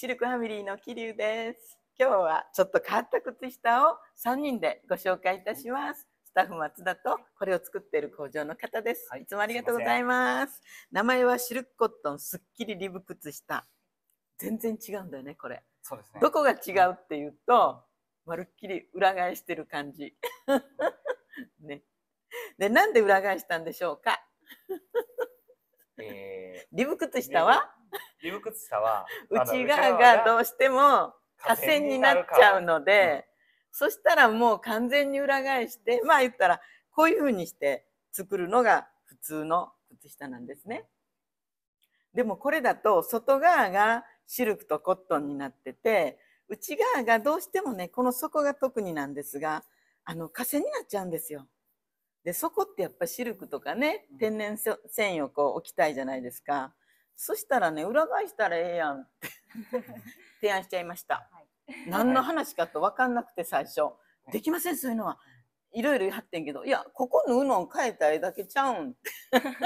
シルクファミリーの桐生です。今日はちょっと変わった靴下を3人でご紹介いたします。スタッフ松田とこれを作っている工場の方です。い、つもありがとうございます。す名前はシルクコットンすっきりリブ靴下。全然違うんだよね、これ。そうですね。どこが違うっていうと、まるっきり裏返してる感じ。ね。で、なんで裏返したんでしょうか。えー、リブ靴下はリブさは 内側がどうしても下線になっちゃうので、うん、そしたらもう完全に裏返してまあ言ったらこういうふうにして作るのが普通の靴下なんですね。でもこれだと外側がシルクとコットンになってて内側がどうしてもねこの底が特になんですがあの下線になっちゃうんですよ。で底ってやっぱシルクとかね天然繊維をこう置きたいじゃないですか。そしたらね裏返したらええやんって 提案しちゃいました、はい、何の話かと分かんなくて最初、できませんそういうのはいろいろやってんけどいやここ縫うのん変えたらええだけちゃうんって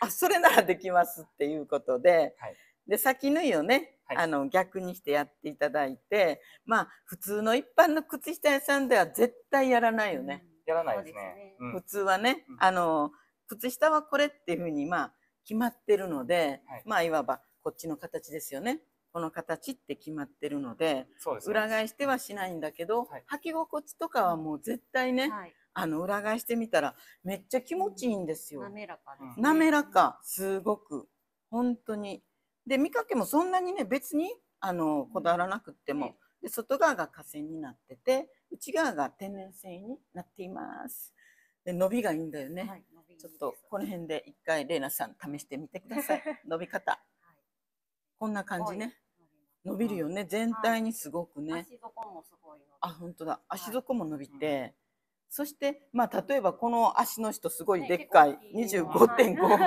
あそれならできますっていうことで、はい、で先縫いをねあの逆にしてやっていただいてまあ普通の一般の靴下屋さんでは絶対やらないよね。やらないですね。普通はね、うん、あの靴下はこれっていうふうにまあ決まってるので、はい、まあいわばこっちの形ですよね。この形って決まってるので、でね、裏返してはしないんだけど、はい、履き心地とかはもう絶対ね、はい、あの裏返してみたらめっちゃ気持ちいいんですよ。うん、滑らかです、ね、滑らか、すごく。本当に。で、見かけもそんなにね、別にあのこだわらなくても、うん、で外側が河川になってて、内側が天然繊維になっています。で伸びがいいんだよね。はい、ちょっとこの辺で一回玲奈さん試してみてください 伸び方、はい、こんな感じね伸びるよね全体にすごくね、はい、足底もすごいあ本当だ足底も伸びて、はい、そしてまあ例えばこの足の人すごいでっかい、二25.5、五。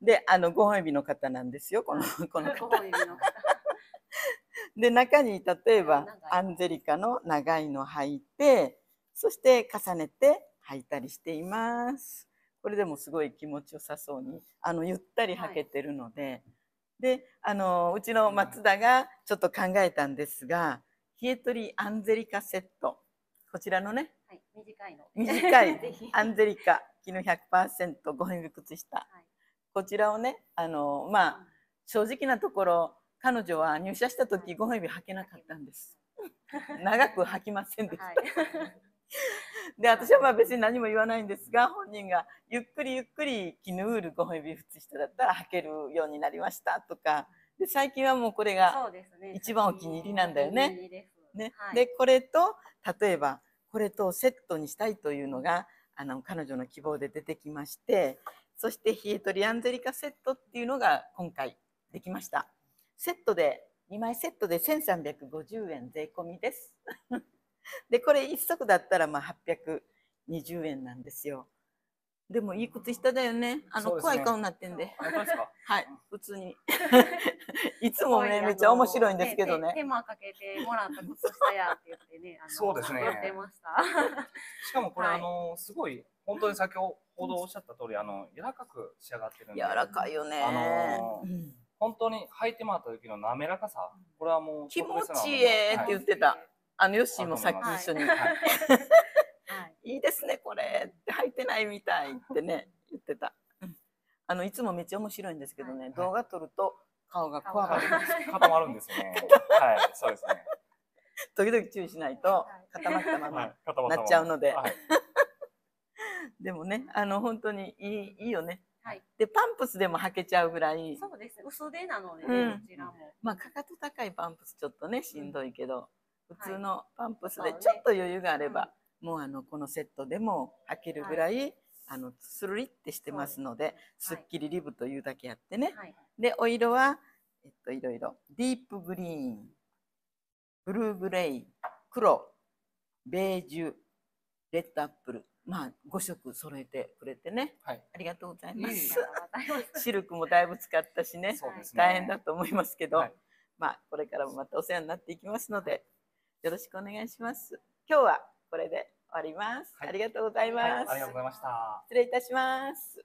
であの5本指の方なんですよこのこの方で中に例えばアンジェリカの長いの履いてそして重ねて履いたりしています。これでもすごい気持ちよさそうにあのゆったり履けてるので、はい、であのうちの松田がちょっと考えたんですが冷え取りアンゼリカセットこちらのね、はい、短いの短い アンゼリカ絹100%ご返靴下、はい、こちらをねあのまあ、正直なところ彼女は入社した時、5本履けなかったんです。長く履きませんでした。はいで私はまあ別に何も言わないんですが本人がゆっくりゆっくり絹ウール5本指靴下だったら履けるようになりましたとかで最近はもうこれが一番お気に入りなんだよね。ねでこれと例えばこれとセットにしたいというのがあの彼女の希望で出てきましてそしてヒエトリアンゼリカセットっていうのが今回できました。セットで2枚セットで1350円税込みです。でこれ1足だったらまあ820円なんですよでもいい靴下だよねあの、怖い顔になってんでかす はい普通に いつもねめっちゃ面白いんですけどね手間かけてもらった靴下やって言ってねそうですねやってました しかもこれ、はい、あのすごい本当に先ほどおっしゃった通りあの柔らかく仕上がってるんで柔らかいよねあのうん本当に履いてもらった時の滑らかさ、これはもう気持ちいいって言ってた、あのヨッシーもさっき一緒に、はいい、いですねこれって履いてないみたいってね言ってた。あのいつもめっちゃ面白いんですけどね、動画撮ると顔がこわばる固まるんですね。はい、そうですね。時々注意しないと固まったままなっちゃうので。でもね、あの本当にいいいいよね。はい、でパンプスでも履けちゃうぐらい。そうです。嘘でなので、ね、うん、こちらも。まあかかと高いパンプスちょっとねしんどいけど、普通のパンプスでちょっと余裕があれば、もうあのこのセットでも履けるぐらい、あのスルリってしてますので、すっきりリブというだけやってね、でお色は、えっと、いろいろディープグリーンブルーグレイ黒ベージュレッドアップルまあ5色揃えてくれてね、はい、ありがとうございます シルクもだいぶ使ったしね、ね、大変だと思いますけど、はい、まあこれからもまたお世話になっていきますので。はいよろしくお願いします。今日はこれで終わります。はい、ありがとうございます、はい、ありがとうございました。失礼いたします。